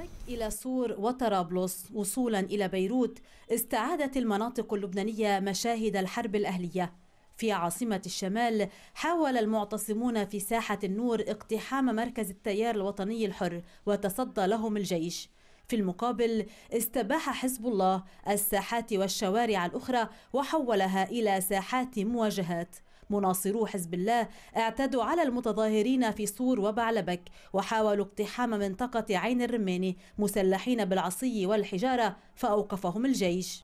بك إلى سور وطرابلس وصولا إلى بيروت استعادت المناطق اللبنانية مشاهد الحرب الأهلية في عاصمة الشمال حاول المعتصمون في ساحة النور اقتحام مركز التيار الوطني الحر وتصدى لهم الجيش في المقابل استباح حزب الله الساحات والشوارع الأخرى وحولها إلى ساحات مواجهات مناصرو حزب الله اعتدوا على المتظاهرين في صور وبعلبك وحاولوا اقتحام منطقة عين الرماني مسلحين بالعصي والحجارة فأوقفهم الجيش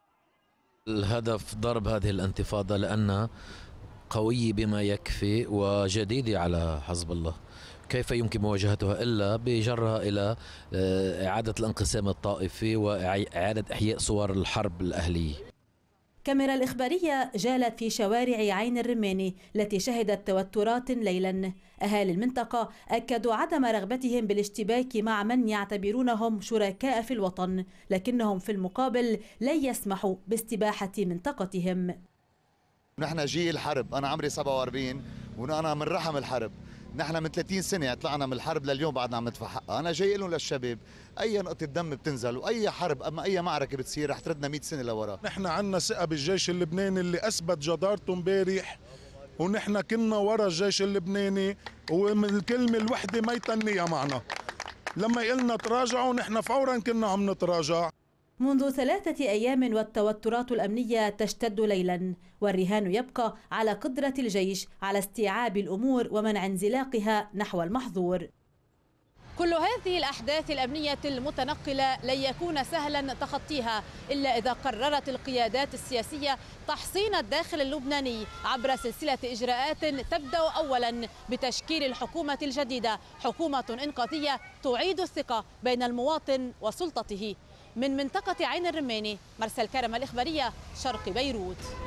الهدف ضرب هذه الانتفاضة لأن قوية بما يكفي وجديدة على حزب الله كيف يمكن مواجهتها إلا بجرها إلى آه، إعادة الانقسام الطائفي وإعادة إحياء صور الحرب الأهلية الكاميرا الإخبارية جالت في شوارع عين الرماني التي شهدت توترات ليلا أهالي المنطقة أكدوا عدم رغبتهم بالاشتباك مع من يعتبرونهم شركاء في الوطن لكنهم في المقابل لن يسمحوا باستباحة منطقتهم نحن جيل الحرب أنا عمري 47 وأنا من رحم الحرب نحن من 30 سنه طلعنا من الحرب لليوم بعدنا عم ندفع حقها انا جاي لهم للشباب اي نقطه دم بتنزل واي حرب اما اي معركه بتصير رح تردنا 100 سنه لورا نحن عندنا ثقه بالجيش اللبناني اللي اثبت جدارته امبارح ونحن كنا ورا الجيش اللبناني ومن الكلمه الوحده ما يتنيها معنا لما قلنا تراجعوا نحن فورا كنا عم نتراجع منذ ثلاثة أيام والتوترات الأمنية تشتد ليلا والرهان يبقى على قدرة الجيش على استيعاب الأمور ومنع انزلاقها نحو المحظور كل هذه الأحداث الأمنية المتنقلة لن يكون سهلا تخطيها إلا إذا قررت القيادات السياسية تحصين الداخل اللبناني عبر سلسلة إجراءات تبدأ أولا بتشكيل الحكومة الجديدة حكومة إنقاذية تعيد الثقة بين المواطن وسلطته من منطقة عين الرماني مرسى الكرم الإخبارية شرق بيروت